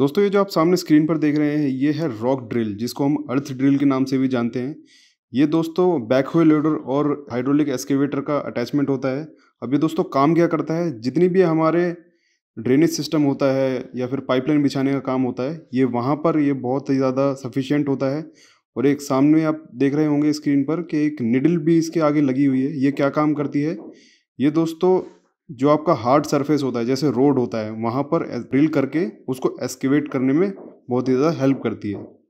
दोस्तों ये जो आप सामने स्क्रीन पर देख रहे हैं ये है रॉक ड्रिल जिसको हम अर्थ ड्रिल के नाम से भी जानते हैं ये दोस्तों हुए लोडर और हाइड्रोलिक एक्सकेवेटर का अटैचमेंट होता है अब ये दोस्तों काम क्या करता है जितनी भी हमारे ड्रेनेज सिस्टम होता है या फिर पाइपलाइन बिछाने का काम होता है ये वहाँ पर ये बहुत ही ज़्यादा सफिशियंट होता है और एक सामने आप देख रहे होंगे स्क्रीन पर कि एक निडल भी इसके आगे लगी हुई है ये क्या काम करती है ये दोस्तों जो आपका हार्ड सरफेस होता है जैसे रोड होता है वहाँ पर ड्रिल करके उसको एस्किवेट करने में बहुत ही ज़्यादा हेल्प करती है